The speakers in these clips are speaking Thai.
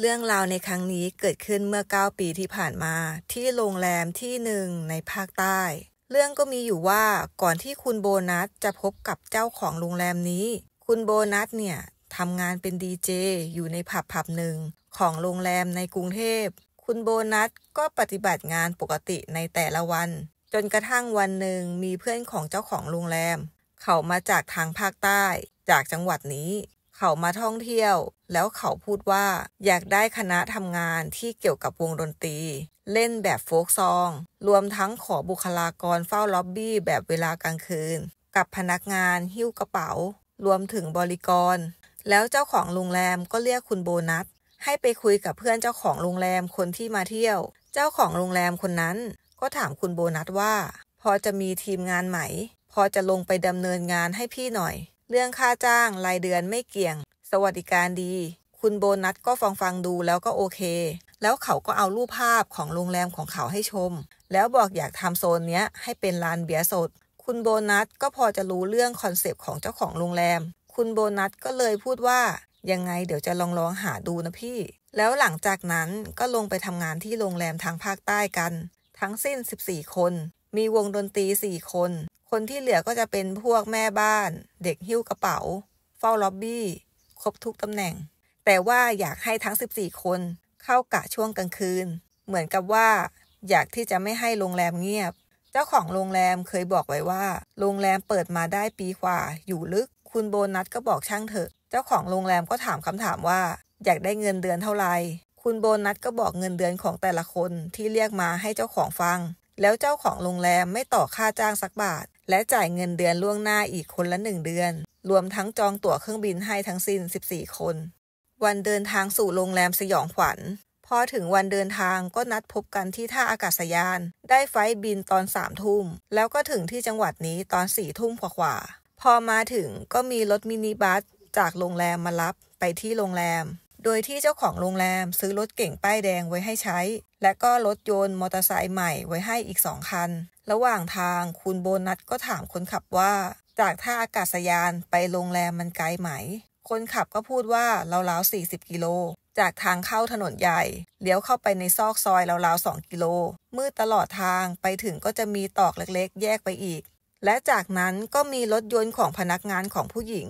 เรื่องราวในครั้งนี้เกิดขึ้นเมื่อ9ปีที่ผ่านมาที่โรงแรมที่หนึ่งในภาคใต้เรื่องก็มีอยู่ว่าก่อนที่คุณโบนัสจะพบกับเจ้าของโรงแรมนี้คุณโบนัสเนี่ยทำงานเป็นดีเจอยู่ในผับผับหนึ่งของโรงแรมในกรุงเทพคุณโบนัสก็ปฏิบัติงานปกติในแต่ละวัน จนกระทั่งวันหนึ่งมีเพื่อนของเจ้าของโรงแรม เขามาจากทางภาคใต้จากจังหวัดนี้เขามาท่องเที่ยว แล้วเขาพูดว่า อยากได้คณะทำงานที่เกี่ยวกับวงดนตรี เล่นแบบโฟกซอง รวมทั้งขอบุคลากรเฝ้าล็อบบี้แบบเวลากลางคืน กับพนักงานหิ้วกระเป๋า รวมถึงบริกร แล้วเจ้าของโรงแรมก็เรียกคุณโบนัส ให้ไปคุยกับเพื่อนเจ้าของโรงแรมคนที่มาเที่ยว เจ้าของโรงแรมคนนั้น ก็ถามคุณโบนัสว่าพอจะมีทีมงานไหมพอจะลงไปดำเนินงานให้พี่หน่อยเรื่องค่าจ้างรายเดือนไม่เกี่ยง สวัสดิการดี คุณโบนัสก็ฟังฟังดูแล้วก็โอเค แล้วเขาก็เอารูปภาพของโรงแรมของเขาให้ชม แล้วบอกอยากทำโซนเนี้ยให้เป็นลานเบียร์สด คุณโบนัสก็พอจะรู้เรื่องคอนเซปต์ของเจ้าของโรงแรม คุณโบนัสก็เลยพูดว่ายังไงเดี๋ยวจะลองลองหาดูนะพี่ แล้วหลังจากนั้นก็ลงไปทำงานที่โรงแรมทางภาคใต้กัน ทั้งสิ้น 14 คน มีวงดนตรี4คนคนที่เหลือก็จะเป็นพวกแม่บ้าน เด็กหิ้วกระเป๋า เฝ้าล็อบบี้ ครบทุกตำแหน่ง แต่ว่าอยากให้ทั้ง 14 คน เข้ากะช่วงกลางคืน เหมือนกับว่า อยากที่จะไม่ให้โรงแรมเงียบ เจ้าของโรงแรมเคยบอกไว้ว่า โรงแรมเปิดมาได้ปีกว่า อยู่ลึก คุณโบนัสก็บอกช่างเถอะ เจ้าของโรงแรมก็ถามคำถามว่า อยากได้เงินเดือนเท่าไหร่ คุณโบนัสก็บอกเงินเดือนของแต่ละคนที่เรียกมาให้เจ้าของฟัง แล้วเจ้าของโรงแรมไม่ต่อค่าจ้างสักบาทและจ่ายเงินเดือนล่วงหน้าอีกคนละ1เดือนรวมทั้งจองตั๋วเครื่องบินให้ทั้งสิ้น14คนวันเดินทางสู่โรงแรมสยองขวัญ พอถึงวันเดินทางก็นัดพบกันที่ท่าอากาศยาน ได้ไฟบินตอนสามทุ่มแล้วก็ถึงที่จังหวัดนี้ตอนสี่ทุ่มกว่าพอมาถึงก็มีรถมินิบัสจากโรงแรมมารับไปที่โรงแรมโดยที่เจ้าของโรงแรมซื้อรถเก่งป้ายแดงไว้ให้ใช้ และก็รถยนต์มอเตอร์ไซค์ใหม่ไว้ให้อีกสองคัน ระหว่างทางคุณโบนัสก็ถามคนขับว่า จากท่าอากาศยานไปโรงแรมมันไกลไหม คนขับก็พูดว่าเราๆ40 กิโล จากทางเข้าถนนใหญ่ เลี้ยวเข้าไปในซอกซอยราวๆ2 กิโล มืดตลอดทางไปถึงก็จะมีตอกเล็กๆ แยกไปอีก และจากนั้นก็มีรถยนต์ของพนักงานของผู้หญิง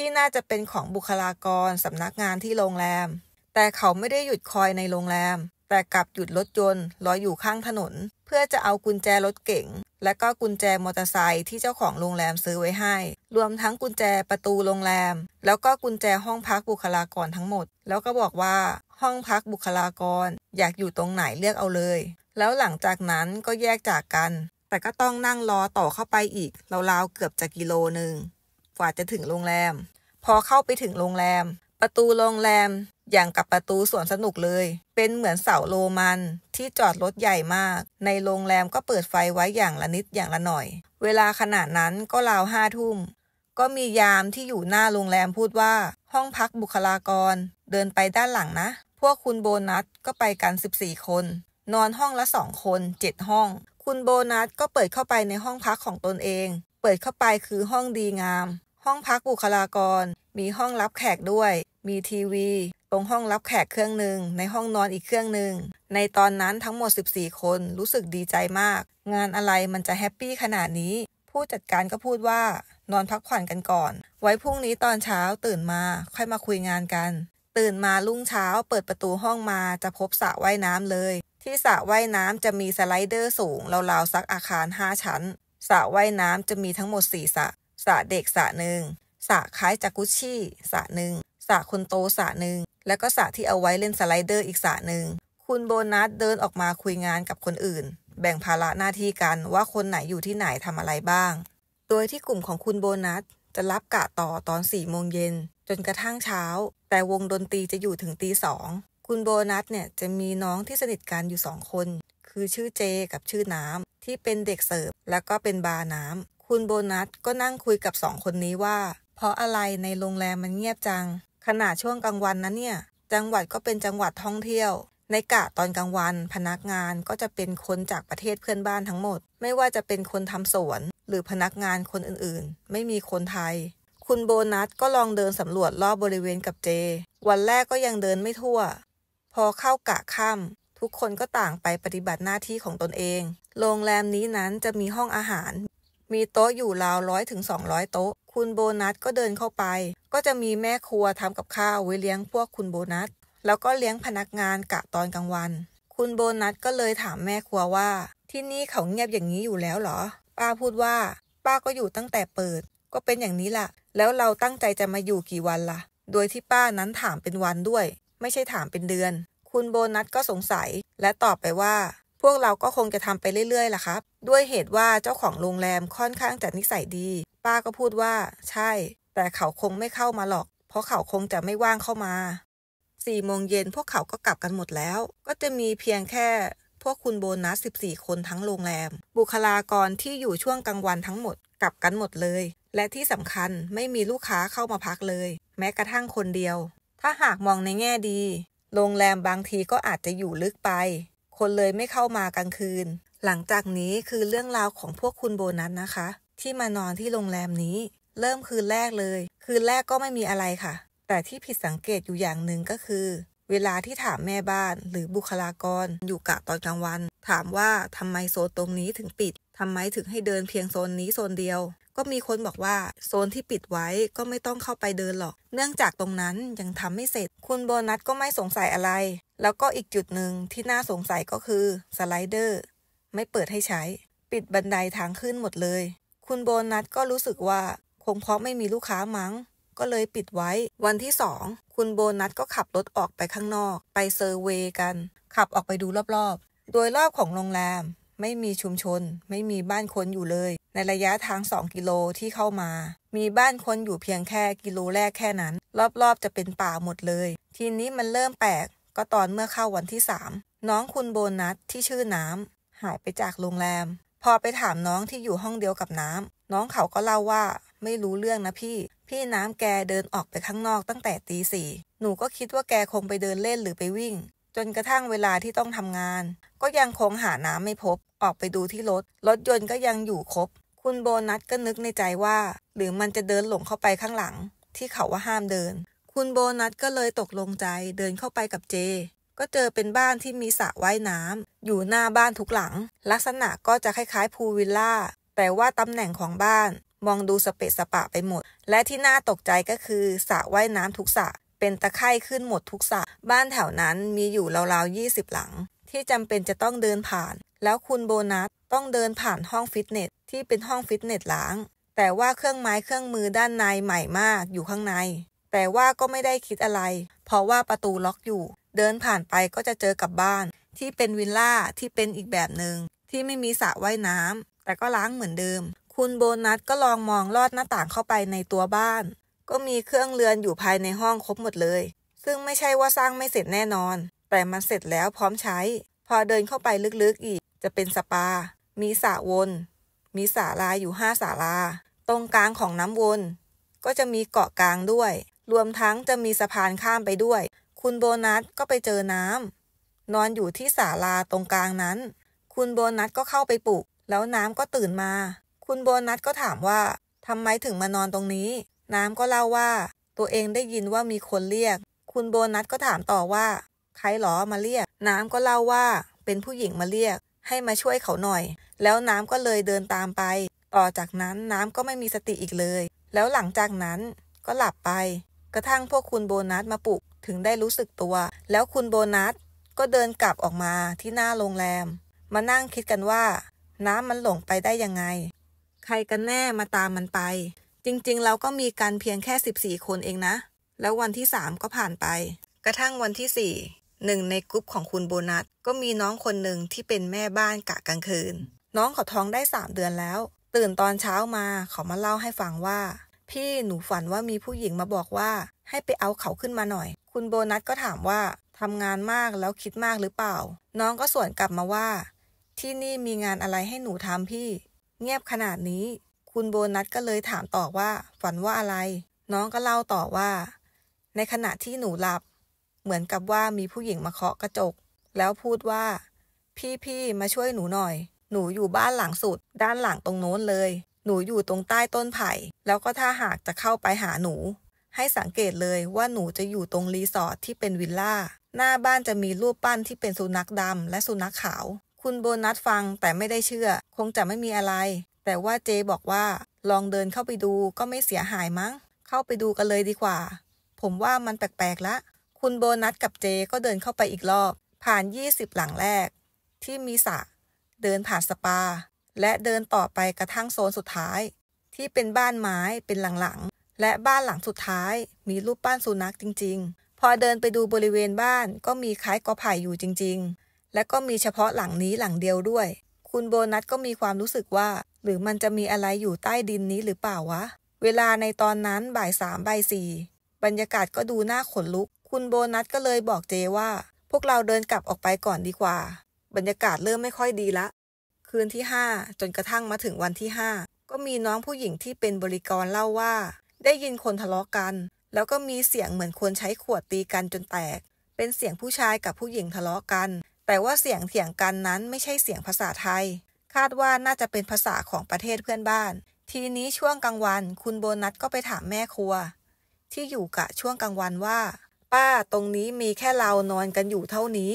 ที่น่าจะเป็นของบุคลากรสำนักงานที่โรงแรม แต่เขาไม่ได้หยุดคอยในโรงแรม แต่กลับหยุดรถยนต์รออยู่ข้างถนน เพื่อจะเอากุญแจรถเก๋ง และก็กุญแจมอเตอร์ไซค์ที่เจ้าของโรงแรมซื้อไว้ให้ รวมทั้งกุญแจประตูโรงแรม แล้วก็กุญแจห้องพักบุคลากรทั้งหมด แล้วก็บอกว่า ห้องพักบุคลากรอยากอยู่ตรงไหนเลือกเอาเลย แล้วหลังจากนั้นก็แยกจากกัน แต่ก็ต้องนั่งรอต่อเข้าไปอีกราวๆเกือบจะกิโลหนึ่งกว่าจะถึงโรงแรม พอเข้าไปถึงโรงแรม ประตูโรงแรม อย่างกับประตูสวนสนุกเลย เป็นเหมือนเสาโรมันที่จอดรถใหญ่มาก ในโรงแรมก็เปิดไฟไว้อย่างละนิดอย่างละหน่อย เวลาขนาดนั้นก็ราวห้าทุ่ม ก็มียามที่อยู่หน้าโรงแรมพูดว่า ห้องพักบุคลากร เดินไปด้านหลังนะ พวกคุณโบนัสก็ไปกัน 14 คน นอนห้องละสองคนเจ็ดห้อง คุณโบนัสก็เปิดเข้าไปในห้องพักของตนเอง เปิดเข้าไปคือห้องดีงามห้องพักบุคลากรมีห้องรับแขกด้วย มีทีวี ตรงห้องรับแขกเครื่องหนึ่งในห้องนอนอีกเครื่องหนึ่งในตอนนั้นทั้งหมด 14 คนรู้สึกดีใจมาก งานอะไรมันจะแฮปปี้ขนาดนี้ ผู้จัดการก็พูดว่า นอนพักผ่อนกันก่อน ไว้พรุ่งนี้ตอนเช้าตื่นมาค่อยมาคุยงานกัน ตื่นมาลุ่งเช้าเปิดประตูห้องมาจะพบสระว่ายน้ำเลย ที่สระว่ายน้ำจะมีสไลเดอร์สูงราวๆสักอาคาร 5 ชั้น สระว่ายน้ำจะมีทั้งหมด4สระสระเด็กสระหนึ่งสระคล้ายจากุชี่สระหนึ่งสระคนโตสระหนึ่ง แล้วก็สระที่เอาไว้เล่นสไลเดอร์อีกสระหนึ่ง คุณโบนัสเดินออกมาคุยงานกับคนอื่น แบ่งภาระหน้าที่กันว่าคนไหนอยู่ที่ไหนทำอะไรบ้าง โดยที่กลุ่มของคุณโบนัสจะรับกะต่อตอน4ี่โมงเย็นจนกระทั่งเช้า แต่วงดนตรีจะอยู่ถึงตีสองคุณโบนัสเนี่ยจะมีน้องที่สนิทกันอยู่สองคน คือชื่อเจกับชื่อน้ำที่เป็นเด็กเสิร์ฟแล้วก็เป็นบาร์น้ำคุณโบนัส ก็นั่งคุยกับสองคนนี้ว่า เพราะอะไรในโรงแรมมันเงียบจัง ขนาดช่วงกลางวันนะเนี่ยจังหวัดก็เป็นจังหวัดท่องเที่ยว ในกะตอนกลางวันพนักงานก็จะเป็นคนจากประเทศเพื่อนบ้านทั้งหมด ไม่ว่าจะเป็นคนทำสวน หรือพนักงานคนอื่นๆ ไม่มีคนไทย คุณโบนัส ก็ลองเดินสำรวจรอบบริเวณกับเจ วันแรกก็ยังเดินไม่ทั่ว พอเข้ากะค่ำทุกคนก็ต่างไปปฏิบัติหน้าที่ของตนเอง โรงแรมนี้นั้นจะมีห้องอาหารมีโต๊ะอยู่ราวร้อยถึงสองร้อยโต๊ะ คุณโบนัสก็เดินเข้าไป ก็จะมีแม่ครัวทำกับข้าวไว้เลี้ยงพวกคุณโบนัส แล้วก็เลี้ยงพนักงานกะตอนกลางวัน คุณโบนัสก็เลยถามแม่ครัวว่า ที่นี่เขาเงียบอย่างนี้อยู่แล้วเหรอ ป้าพูดว่า ป้าก็อยู่ตั้งแต่เปิด ก็เป็นอย่างนี้ล่ะ แล้วเราตั้งใจจะมาอยู่กี่วันล่ะ โดยที่ป้านั้นถามเป็นวันด้วย ไม่ใช่ถามเป็นเดือน คุณโบนัสก็สงสัยและตอบไปว่าพวกเราก็คงจะทำไปเรื่อยๆล่ะครับ ด้วยเหตุว่าเจ้าของโรงแรมค่อนข้างจะนิสัยดี ป้าก็พูดว่าใช่ แต่เขาคงไม่เข้ามาหรอก เพราะเขาคงจะไม่ว่างเข้ามาสี่โมงเย็นพวกเขาก็กลับกันหมดแล้ว ก็จะมีเพียงแค่ พวกคุณโบนัสสสิบี่คนทั้งโรงแรม บุคลากรที่อยู่ช่วงกลางวันทั้งหมดกลับกันหมดเลย และที่สำคัญไม่มีลูกค้าเข้ามาพักเลย แม้กระทั่งคนเดียว ถ้าหากมองในแง่ดี โรงแรมบางทีก็อาจจะอยู่ลึกไปคนเลยไม่เข้ามากลางคืน หลังจากนี้คือเรื่องราวของพวกคุณโบนัสนะคะ ที่มานอนที่โรงแรมนี้ เริ่มคืนแรกเลย คืนแรกก็ไม่มีอะไรค่ะ แต่ที่ผิดสังเกตอยู่อย่างหนึ่งก็คือ เวลาที่ถามแม่บ้านหรือบุคลากร อยู่กะตอนกลางวัน ถามว่าทำไมโซนตรงนี้ถึงปิด ทำไมถึงให้เดินเพียงโซนนี้โซนเดียว ก็มีคนบอกว่าโซนที่ปิดไว้ก็ไม่ต้องเข้าไปเดินหรอก เนื่องจากตรงนั้นยังทำไม่เสร็จ คุณโบนัสก็ไม่สงสัยอะไรแล้วก็อีกจุดหนึ่งที่น่าสงสัยก็คือ สไลเดอร์ ไม่เปิดให้ใช้ ปิดบันไดทางขึ้นหมดเลย คุณโบนัสก็รู้สึกว่า คงเพราะไม่มีลูกค้ามัง้งก็เลยปิดไว้ วันที่สองคุณโบนัสก็ขับรถออกไปข้างนอก ไปเซอร์เวกัน ขับออกไปดูรอบๆ โดยรอบของโรงแรมไม่มีชุมชน ไม่มีบ้านคนอยู่เลย ในระยะทาง2กิโลที่เข้ามามีบ้านคนอยู่เพียงแค่กิโลแรกแค่นั้น รอบๆจะเป็นป่าหมดเลย ทีนี้มันเริ่มแปลกก็ตอนเมื่อเข้าวันที่สามน้องคุณโบนัสที่ชื่อน้ำหายไปจากโรงแรม พอไปถามน้องที่อยู่ห้องเดียวกับน้ำน้องเขาก็เล่าว่า ไม่รู้เรื่องนะพี่ พี่น้ำแกเดินออกไปข้างนอกตั้งแต่ตีสี่หนูก็คิดว่าแกคงไปเดินเล่นหรือไปวิ่ง จนกระทั่งเวลาที่ต้องทำงาน ก็ยังคงหาน้ำไม่พบ ออกไปดูที่รถรถยนต์ก็ยังอยู่ครบคุณโบนัสก็นึกในใจว่า หรือมันจะเดินหลงเข้าไปข้างหลัง ที่เขาว่าห้ามเดินคุณโบนัสก็เลยตกลงใจเดินเข้าไปกับเจ ก็เจอเป็นบ้านที่มีสระว่ายน้ำอยู่หน้าบ้านทุกหลัง ลักษณะก็จะคล้ายๆพูวิลล่าแต่ว่าตำแหน่งของบ้านมองดูสเปะสปะไปหมด และที่น่าตกใจก็คือสระว่ายน้ำทุกสระเป็นตะไคร่ขึ้นหมดทุกสระบ้านแถวนั้นมีอยู่ราวๆ20หลังที่จำเป็นจะต้องเดินผ่าน แล้วคุณโบนัสต้องเดินผ่านห้องฟิตเนสที่เป็นห้องฟิตเนสล้างแต่ว่าเครื่องไม้เครื่องมือด้านในใหม่มากอยู่ข้างในแต่ว่าก็ไม่ได้คิดอะไร เพราะว่าประตูล็อกอยู่ เดินผ่านไปก็จะเจอกับบ้าน ที่เป็นวิลล่าที่เป็นอีกแบบหนึง่ง ที่ไม่มีสระว่ายน้ำ แต่ก็ล้างเหมือนเดิม คุณโบนัสก็ลองมองลอดหน้าต่างเข้าไปในตัวบ้าน ก็มีเครื่องเรือนอยู่ภายในห้องครบหมดเลย ซึ่งไม่ใช่ว่าสร้างไม่เสร็จแน่นอน แต่มันเสร็จแล้วพร้อมใช้ พอเดินเข้าไปลึกๆอีก จะเป็นสปา มีสระวน มีศาลาอยู่ห้าศาลาตรงกลางของน้ำวน ก็จะมีเกาะกลางด้วยรวมทั้งจะมีสะพานข้ามไปด้วย คุณโบนัสก็ไปเจอน้ำนอนอยู่ที่ศาลาตรงกลางนั้น คุณโบนัสก็เข้าไปปลุกแล้วน้ำก็ตื่นมา คุณโบนัสก็ถามว่าทำไมถึงมานอนตรงนี้ น้ำก็เล่าว่า ตัวเองได้ยินว่ามีคนเรียก คุณโบนัสก็ถามต่อว่าใครหรอมาเรียก น้ำก็เล่าว่า เป็นผู้หญิงมาเรียก ให้มาช่วยเขาหน่อย แล้วน้ำก็เลยเดินตามไป ต่อจากนั้นน้ำก็ไม่มีสติอีกเลย แล้วหลังจากนั้นก็หลับไประทั่งพวกคุณโบนัสมาปลุกถึงได้รู้สึกตัว แล้วคุณโบนัสก็เดินกลับออกมาที่หน้าโรงแรม มานั่งคิดกันว่า น้ำมันหลงไปได้ยังไง ใครกันแน่มาตามมันไป จริงๆ เราก็มีกันเพียงแค่ 14 คนเองนะแล้ววันที่ 3 ก็ผ่านไป กระทั่งวันที่4หนึ่งในกลุ่มของคุณโบนัสก็มีน้องคนหนึ่งที่เป็นแม่บ้านกะกลางคืน น้องเขาท้องได้ 3 เดือนแล้ว ตื่นตอนเช้ามาเขามาเล่าให้ฟังว่าพี่หนูฝันว่ามีผู้หญิงมาบอกว่า ให้ไปเอาเขาขึ้นมาหน่อย คุณโบนัสก็ถามว่าทำงานมากแล้วคิดมากหรือเปล่า น้องก็สวนกลับมาว่า ที่นี่มีงานอะไรให้หนูทำพี่ เงียบขนาดนี้ คุณโบนัสก็เลยถามต่อว่า ฝันว่าอะไร น้องก็เล่าต่อว่า ในขณะที่หนูหลับ เหมือนกับว่ามีผู้หญิงมาเคาะกระจก แล้วพูดว่า พี่พี่มาช่วยหนูหน่อย หนูอยู่บ้านหลังสุด ด้านหลังตรงโน้นเลยหนูอยู่ตรงใต้ต้นไผ่ แล้วก็ถ้าหากจะเข้าไปหาหนู ให้สังเกตเลยว่าหนูจะอยู่ตรงรีสอร์ทที่เป็นวิลล่า หน้าบ้านจะมีรูปปั้นที่เป็นสุนัขดำและสุนัขขาว คุณโบนัสฟังแต่ไม่ได้เชื่อ คงจะไม่มีอะไร แต่ว่าเจบอกว่า ลองเดินเข้าไปดูก็ไม่เสียหายมั้ง เข้าไปดูกันเลยดีกว่า ผมว่ามันแปลกๆละ คุณโบนัสกับเจก็เดินเข้าไปอีกรอบ ผ่าน20หลังแรกที่มีสระ เดินผ่านสปาและเดินต่อไปกระทั่งโซนสุดท้าย ที่เป็นบ้านไม้เป็นหลังๆและบ้านหลังสุดท้าย มีรูปปั้นสุนัขจริงๆ พอเดินไปดูบริเวณบ้านก็มีคล้ายกอไผ่อยู่จริงๆ และก็มีเฉพาะหลังนี้หลังเดียวด้วย คุณโบนัสก็มีความรู้สึกว่า หรือมันจะมีอะไรอยู่ใต้ดินนี้หรือเปล่าวะ เวลาในตอนนั้นบ่ายสามบ่ายสี่บรรยากาศก็ดูน่าขนลุก คุณโบนัสก็เลยบอกเจว่า พวกเราเดินกลับออกไปก่อนดีกว่า บรรยากาศเริ่มไม่ค่อยดีละคืนที่ 5 จนกระทั่งมาถึงวันที่ 5 ก็มีน้องผู้หญิงที่เป็นบริกรเล่าว่า ได้ยินคนทะเลาะกัน แล้วก็มีเสียงเหมือนคนใช้ขวดตีกันจนแตก เป็นเสียงผู้ชายกับผู้หญิงทะเลาะกัน แต่ว่าเสียงเถียงกันนั้นไม่ใช่เสียงภาษาไทย คาดว่าน่าจะเป็นภาษาของประเทศเพื่อนบ้าน ทีนี้ช่วงกลางวัน คุณโบนัสก็ไปถามแม่ครัว ที่อยู่กะช่วงกลางวันว่า ป้า ตรงนี้มีแค่เรานอนกันอยู่เท่านี้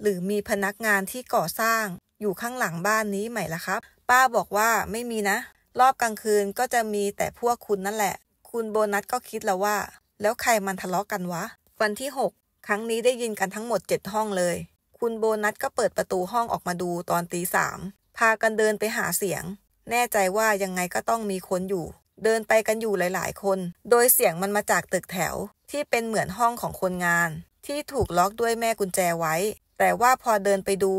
หรือมีพนักงานที่ก่อสร้างอยู่ข้างหลังบ้านนี้ไหมล่ะครับ ป้าบอกว่า ไม่มีนะ รอบกลางคืนก็จะมีแต่พวกคุณนั่นแหละ คุณโบนัสก็คิดแล้วว่า แล้วใครมันทะเลาะกกันวะ วันที่ 6 ครั้งนี้ได้ยินกันทั้งหมด7ห้องเลย คุณโบนัสก็เปิดประตูห้องออกมาดูตอนตีสามพากันเดินไปหาเสียง แน่ใจว่ายังไงก็ต้องมีคนอยู่ เดินไปกันอยู่หลายๆ คน โดยเสียงมันมาจากตึกแถวที่เป็นเหมือนห้องของคนงาน ที่ถูกล็อกด้วยแม่กุญแจไว้ แต่ว่าพอเดินไปดู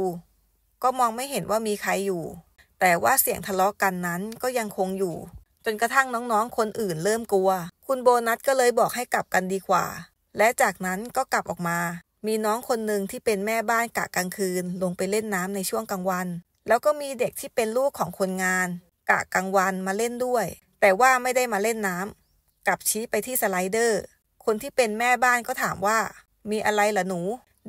ก็มองไม่เห็นว่ามีใครอยู่ แต่ว่าเสียงทะเลาะกันนั้นก็ยังคงอยู่ จนกระทั่งน้องๆ คนอื่นเริ่มกลัว คุณโบนัสก็เลยบอกให้กลับกันดีกว่า และจากนั้นก็กลับออกมา มีน้องคนหนึ่งที่เป็นแม่บ้านกะกลางคืน ลงไปเล่นน้ำในช่วงกลางวัน แล้วก็มีเด็กที่เป็นลูกของคนงาน กะกลางวันมาเล่นด้วย แต่ว่าไม่ได้มาเล่นน้ำกลับชี้ไปที่สไลเดอร์ คนที่เป็นแม่บ้านก็ถามว่า มีอะไรล่ะหนู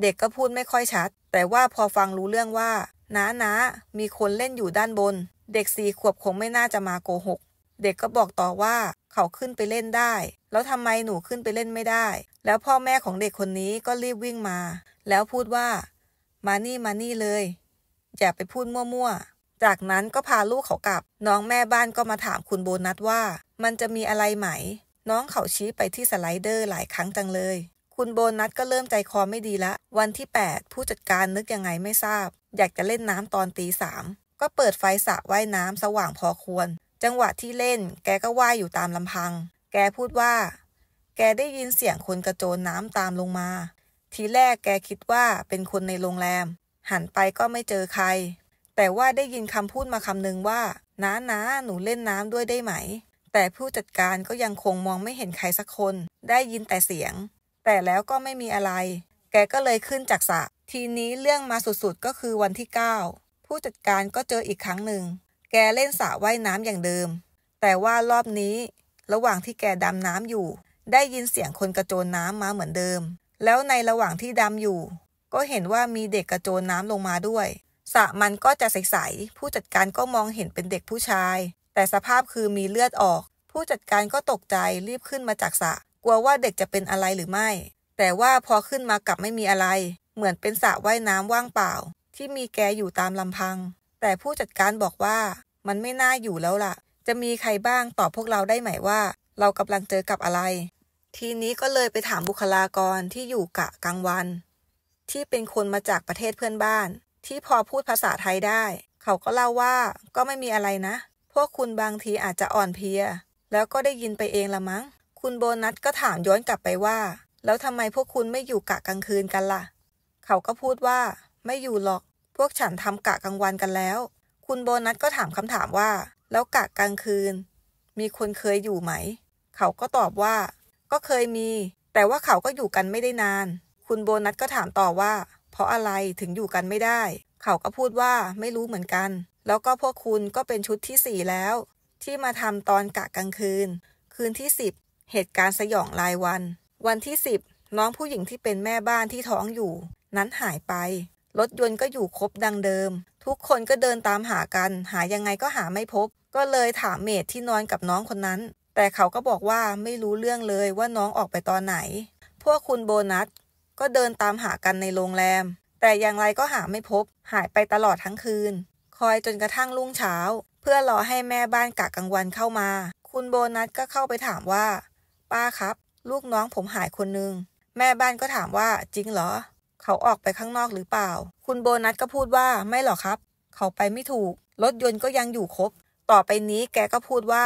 เด็กก็พูดไม่ค่อยชัด แต่ว่าพอฟังรู้เรื่องว่าน้าน้ามีคนเล่นอยู่ด้านบน เด็กสี่ขวบคงไม่น่าจะมาโกหก เด็กก็บอกต่อว่าเขาขึ้นไปเล่นได้ แล้วทำไมหนูขึ้นไปเล่นไม่ได้ แล้วพ่อแม่ของเด็กคนนี้ก็รีบวิ่งมา แล้วพูดว่า มานี่ มานี่เลย อย่าไปพูด มั่วๆ จากนั้นก็พาลูกเขากลับ น้องแม่บ้านก็มาถามคุณโบนัสว่ามันจะมีอะไรไหมน้องเขาชี้ไปที่สไลเดอร์หลายครั้งจังเลยคุณโบนัสก็เริ่มใจคอไม่ดีละ วันที่ 8 ผู้จัดการนึกยังไงไม่ทราบ อยากจะเล่นน้ำตอนตีสาม ก็เปิดไฟสระว่ายน้ำสว่างพอควร จังหวะที่เล่นแกก็ว่ายอยู่ตามลำพัง แกพูดว่า แกได้ยินเสียงคนกระโจนน้ำตามลงมา ทีแรกแกคิดว่าเป็นคนในโรงแรม หันไปก็ไม่เจอใคร แต่ว่าได้ยินคำพูดมาคำนึงว่า น้าน้าหนูเล่นน้ำด้วยได้ไหม แต่ผู้จัดการก็ยังคงมองไม่เห็นใครสักคน ได้ยินแต่เสียงแต่แล้วก็ไม่มีอะไร แกก็เลยขึ้นจากสระทีนี้เรื่องมาสุดๆ ก็คือวันที่ 9 ผู้จัดการก็เจออีกครั้งหนึ่ง แกเล่นสระว่ายน้ำอย่างเดิม แต่ว่ารอบนี้ ระหว่างที่แกดำน้ำอยู่ ได้ยินเสียงคนกระโจนน้ำมาเหมือนเดิม แล้วในระหว่างที่ดำอยู่ ก็เห็นว่ามีเด็กกระโจนน้ำลงมาด้วย สระมันก็จะใสๆ ผู้จัดการก็มองเห็นเป็นเด็กผู้ชาย แต่สภาพคือมีเลือดออก ผู้จัดการก็ตกใจรีบขึ้นมาจากสระกลัวว่าเด็กจะเป็นอะไรหรือไม่ แต่ว่าพอขึ้นมากลับไม่มีอะไร เหมือนเป็นสระว่ายน้ำว่างเปล่า ที่มีแกอยู่ตามลำพัง แต่ผู้จัดการบอกว่า มันไม่น่าอยู่แล้วล่ะ จะมีใครบ้างตอบพวกเราได้ไหมว่า เรากำลังเจอกับอะไร ทีนี้ก็เลยไปถามบุคลากรที่อยู่กะกลางวัน ที่เป็นคนมาจากประเทศเพื่อนบ้าน ที่พอพูดภาษาไทยได้ เขาก็เล่าว่า ก็ไม่มีอะไรนะ พวกคุณบางทีอาจจะอ่อนเพลีย แล้วก็ได้ยินไปเองละมั้งคุณโบนัสก็ถามย้อนกลับไปว่า แล้วทำไมพวกคุณไม่อยู่กะกลางคืนกันละ่ะ เขาก็พูดว่า ไม่อยู่หรอก พวกฉันทำกะกลางวันกันแล้ว คุณโบนัสก็ถามคำถามว่า แล้วกะกลางคืน มีคนเคยอยู่ไหม เขาก็ตอบว่า ก็เคยมี แต่ว่าเขาก็อยู่กันไม่ได้นาน คุณโบนัสก็ถามต่อว่า เพราะอะไรถึงอยู่กันไม่ได้ เขาก็พูดว่าไม่รู้เหมือนกัน แล้วก็พวกคุณก็เป็นชุดที่สี่แล้ว ที่มาทำตอนกะกลางคืน คืนที่สิบเหตุการณ์สยองรายวัน วันที่ 10 น้องผู้หญิงที่เป็นแม่บ้านที่ท้องอยู่ นั้นหายไป รถยนต์ก็อยู่ครบดังเดิม ทุกคนก็เดินตามหากัน หายังไงก็หาไม่พบ ก็เลยถามเมดที่นอนกับน้องคนนั้น แต่เขาก็บอกว่าไม่รู้เรื่องเลยว่าน้องออกไปตอนไหน พวกคุณโบนัสก็เดินตามหากันในโรงแรม แต่อย่างไรก็หาไม่พบ หายไปตลอดทั้งคืน คอยจนกระทั่งรุ่งเช้า เพื่อรอให้แม่บ้านกะกลางวันเข้ามา คุณโบนัสก็เข้าไปถามว่าป้าครับลูกน้องผมหายคนนึง แม่บ้านก็ถามว่าจริงเหรอ เขาออกไปข้างนอกหรือเปล่า คุณโบนัสก็พูดว่าไม่หรอกครับ เขาไปไม่ถูก รถยนต์ก็ยังอยู่ครบต่อไปนี้แกก็พูดว่า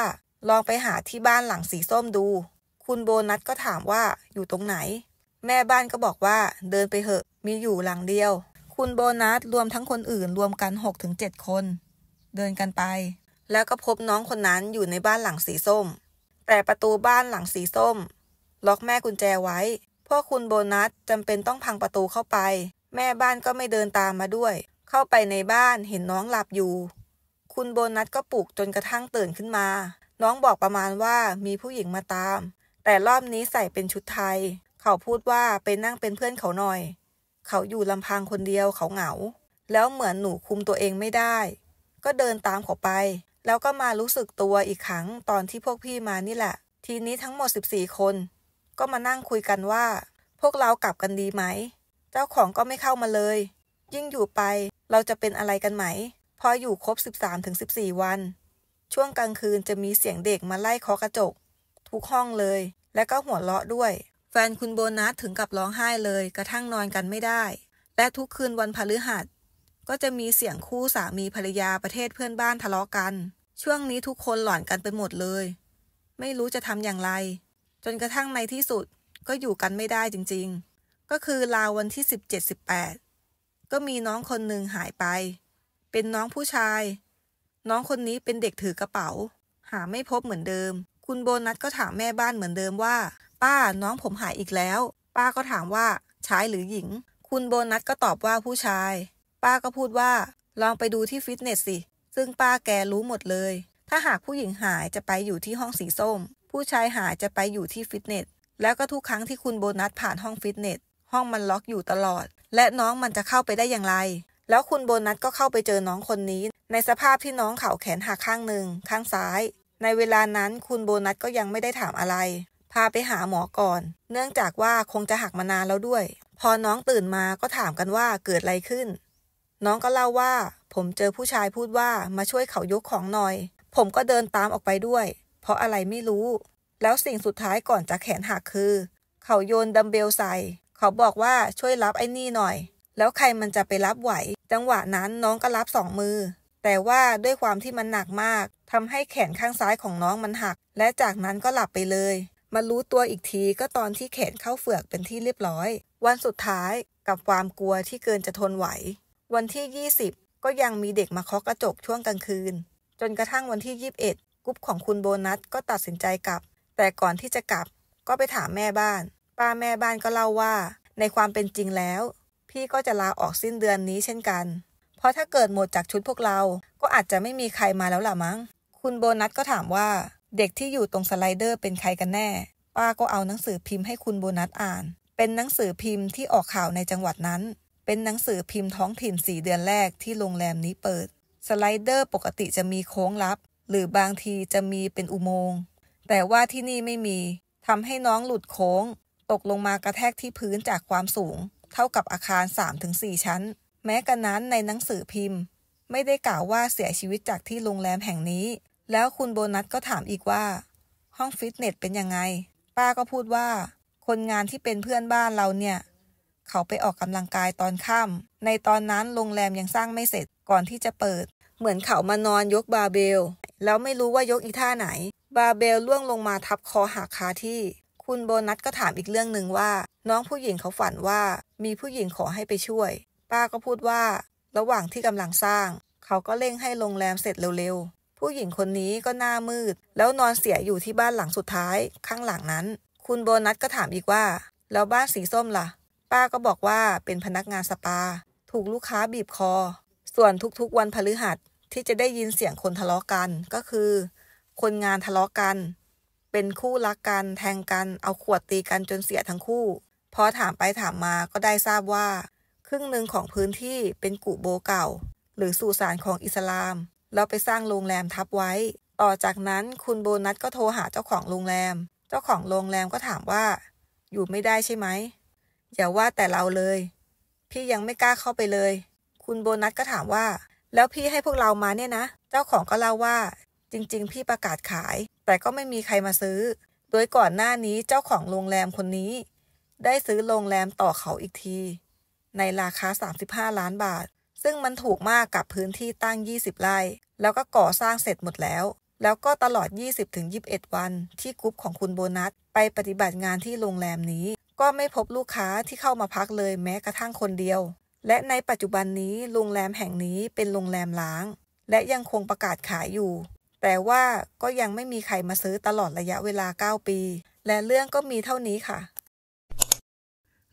ลองไปหาที่บ้านหลังสีส้มดู คุณโบนัสก็ถามว่าอยู่ตรงไหน แม่บ้านก็บอกว่าเดินไปเหอะมีอยู่หลังเดียว คุณโบนัสรวมทั้งคนอื่นรวมกัน6-7คน เดินกันไป แล้วก็พบน้องคนนั้นอยู่ในบ้านหลังสีส้มแต่ประตูบ้านหลังสีส้ม ล็อกแม่กุญแจไว้พวกคุณโบนัสจำเป็นต้องพังประตูเข้าไป แม่บ้านก็ไม่เดินตามมาด้วย เข้าไปในบ้านเห็นน้องหลับอยู่ คุณโบนัสก็ปลุกจนกระทั่งตื่นขึ้นมา น้องบอกประมาณว่ามีผู้หญิงมาตาม แต่รอบนี้ใส่เป็นชุดไทย เขาพูดว่าไปนั่งเป็นเพื่อนเขาหน่อย เขาอยู่ลำพังคนเดียวเขาเหงา แล้วเหมือนหนูคุมตัวเองไม่ได้ ก็เดินตามเขาไปแล้วก็มารู้สึกตัวอีกครั้งตอนที่พวกพี่มานี่แหละ ทีนี้ทั้งหมด 14 คน ก็มานั่งคุยกันว่า พวกเรากลับกันดีไหมเจ้าของก็ไม่เข้ามาเลย ยิ่งอยู่ไปเราจะเป็นอะไรกันไหม พออยู่ครบ 13-14 วัน ช่วงกลางคืนจะมีเสียงเด็กมาไล่เคาะกระจก ทุกห้องเลย และก็หัวเราะด้วย แฟนคุณโบนัสถึงกับร้องไห้เลย กระทั่งนอนกันไม่ได้และทุกคืนวันพฤหัสก็จะมีเสียงคู่สามีภรรยาประเทศเพื่อนบ้านทะเลาะกันช่วงนี้ทุกคนหลอนกันไปหมดเลย ไม่รู้จะทำอย่างไร จนกระทั่งในที่สุดก็อยู่กันไม่ได้จริงๆ ก็คือราววันที่17-18ก็มีน้องคนหนึ่งหายไป เป็นน้องผู้ชาย น้องคนนี้เป็นเด็กถือกระเป๋า หาไม่พบเหมือนเดิม คุณโบนัสก็ถามแม่บ้านเหมือนเดิมว่า ป้าน้องผมหายอีกแล้ว ป้าก็ถามว่า ชายหรือหญิง คุณโบนัสก็ตอบว่าผู้ชาย ป้าก็พูดว่า ลองไปดูที่ฟิตเนสสิซึ่งป้าแกรู้หมดเลย ถ้าหากผู้หญิงหายจะไปอยู่ที่ห้องสีส้ม ผู้ชายหายจะไปอยู่ที่ฟิตเนส แล้วก็ทุกครั้งที่คุณโบนัสผ่านห้องฟิตเนส ห้องมันล็อกอยู่ตลอด และน้องมันจะเข้าไปได้อย่างไร แล้วคุณโบนัสก็เข้าไปเจอน้องคนนี้ ในสภาพที่น้องเข่าแขนหักข้างหนึ่งข้างซ้าย ในเวลานั้นคุณโบนัสก็ยังไม่ได้ถามอะไร พาไปหาหมอก่อน เนื่องจากว่าคงจะหักมานานแล้วด้วย พอน้องตื่นมาก็ถามกันว่าเกิดอะไรขึ้นน้องก็เล่าว่า ผมเจอผู้ชายพูดว่ามาช่วยเขายกของหน่อย ผมก็เดินตามออกไปด้วย เพราะอะไรไม่รู้ แล้วสิ่งสุดท้ายก่อนจะแขนหักคือ เขาโยนดัมเบลใส่ เขาบอกว่าช่วยรับไอ้นี่หน่อย แล้วใครมันจะไปรับไหว จังหวะนั้นน้องก็รับสองมือ แต่ว่าด้วยความที่มันหนักมาก ทำให้แขนข้างซ้ายของน้องมันหัก และจากนั้นก็หลับไปเลยมารู้ตัวอีกทีก็ตอนที่แขนเข้าเฟือกเป็นที่เรียบร้อย วันสุดท้ายกับความกลัวที่เกินจะทนไหววันที่ 20 ก็ยังมีเด็กมาเคาะกระจกช่วงกลางคืน จนกระทั่งวันที่ 21กุ๊ปของคุณโบนัส ก็ตัดสินใจกลับ แต่ก่อนที่จะกลับ ก็ไปถามแม่บ้านป้าแม่บ้านก็เล่าว่า ในความเป็นจริงแล้ว พี่ก็จะลาออกสิ้นเดือนนี้เช่นกัน เพราะถ้าเกิดหมดจากชุดพวกเราก็อาจจะไม่มีใครมาแล้วล่ะมั้ง คุณโบนัสก็ถามว่าเด็กที่อยู่ตรงสไลเดอร์ เป็นใครกันแน่ป้าก็เอาหนังสือพิมพ์ให้คุณโบนัสอ่าน เป็นหนังสือพิมพ์ที่ออกข่าวในจังหวัดนั้นเป็นหนังสือพิมพ์ท้องถิ่นสีเดือนแรกที่โรงแรมนี้เปิด สไลเดอร์ปกติจะมีโค้งลับ หรือบางทีจะมีเป็นอุโมงค์แต่ว่าที่นี่ไม่มีทำให้น้องหลุดโค้ง ตกลงมากระแทกที่พื้นจากความสูง เท่ากับอาคาร3-4 ชั้น แม้กระนั้นในหนังสือพิมพ์ ไม่ได้กล่าวว่าเสียชีวิตจากที่โรงแรมแห่งนี้ แล้วคุณโบนัสก็ถามอีกว่า ห้องฟิตเนสเป็นยังไง ป้าก็พูดว่า คนงานที่เป็นเพื่อนบ้านเราเนี่ยเขาไปออกกำลังกายตอนค่ำในตอนนั้นโรงแรมยังสร้างไม่เสร็จก่อนที่จะเปิด เหมือนเขามานอนยกบาเบล แล้วไม่รู้ว่ายกอีท่าไหน บาเบลล่วงลงมาทับคอหักคาที่ คุณโบนัสก็ถามอีกเรื่องหนึ่งว่า น้องผู้หญิงเขาฝันว่ามีผู้หญิงขอให้ไปช่วย ป้าก็พูดว่า ระหว่างที่กำลังสร้าง เขาก็เร่งให้โรงแรมเสร็จเร็วๆ ผู้หญิงคนนี้ก็หน้ามืด แล้วนอนเสียอยู่ที่บ้านหลังสุดท้ายข้างหลังนั้น คุณโบนัสก็ถามอีกว่าแล้วบ้านสีส้มละ่ะป้าก็บอกว่าเป็นพนักงานสปาถูกลูกค้าบีบคอ ส่วนทุกๆ วันพฤหัสที่จะได้ยินเสียงคนทะเลาะกันก็คือ คนงานทะเลาะกัน เป็นคู่รักกันแทงกันเอาขวดตีกันจนเสียทั้งคู่ พอถามไปถามมาก็ได้ทราบว่า ครึ่งหนึ่งของพื้นที่เป็นกุโบเก่า หรือสุสานของอิสลามแล้วไปสร้างโรงแรมทับไว้ต่อจากนั้นคุณโบนัสก็โทรหาเจ้าของโรงแรม เจ้าของโรงแรมก็ถามว่า อยู่ไม่ได้ใช่ไหมอย่าว่าแต่เราเลย พี่ยังไม่กล้าเข้าไปเลย คุณโบนัสก็ถามว่า แล้วพี่ให้พวกเรามาเนี่ยนะ เจ้าของก็เล่าว่า จริงๆ พี่ประกาศขาย แต่ก็ไม่มีใครมาซื้อ โดยก่อนหน้านี้เจ้าของโรงแรมคนนี้ ได้ซื้อโรงแรมต่อเขาอีกที ในราคา35 ล้านบาท ซึ่งมันถูกมากกับพื้นที่ตั้ง 20 ไร่ แล้วก็ก่อสร้างเสร็จหมดแล้ว แล้วก็ตลอด 20-21 วัน ที่กรุ๊ปของคุณโบนัสไปปฏิบัติงานที่โรงแรมนี้ก็ไม่พบลูกค้าที่เข้ามาพักเลยแม้กระทั่งคนเดียว และในปัจจุบันนี้โรงแรมแห่งนี้เป็นโรงแรมล้าง และยังคงประกาศขายอยู่แต่ว่าก็ยังไม่มีใครมาซื้อตลอดระยะเวลา 9 ปี และเรื่องก็มีเท่านี้ค่ะ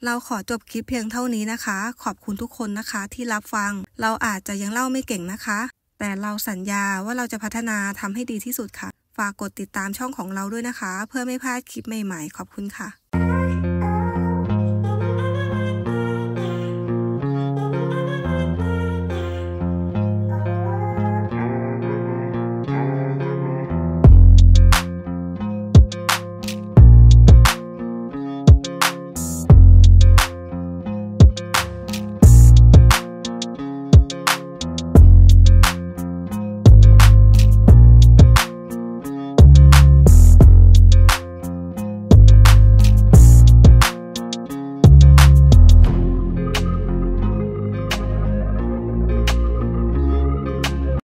เราขอจบคลิปเพียงเท่านี้นะคะ ขอบคุณทุกคนนะคะที่รับฟัง เราอาจจะยังเล่าไม่เก่งนะคะ แต่เราสัญญาว่าเราจะพัฒนาทำให้ดีที่สุดค่ะ ฝากกดติดตามช่องของเราด้วยนะคะ เพื่อไม่พลาดคลิปใหม่ ๆ ขอบคุณค่ะ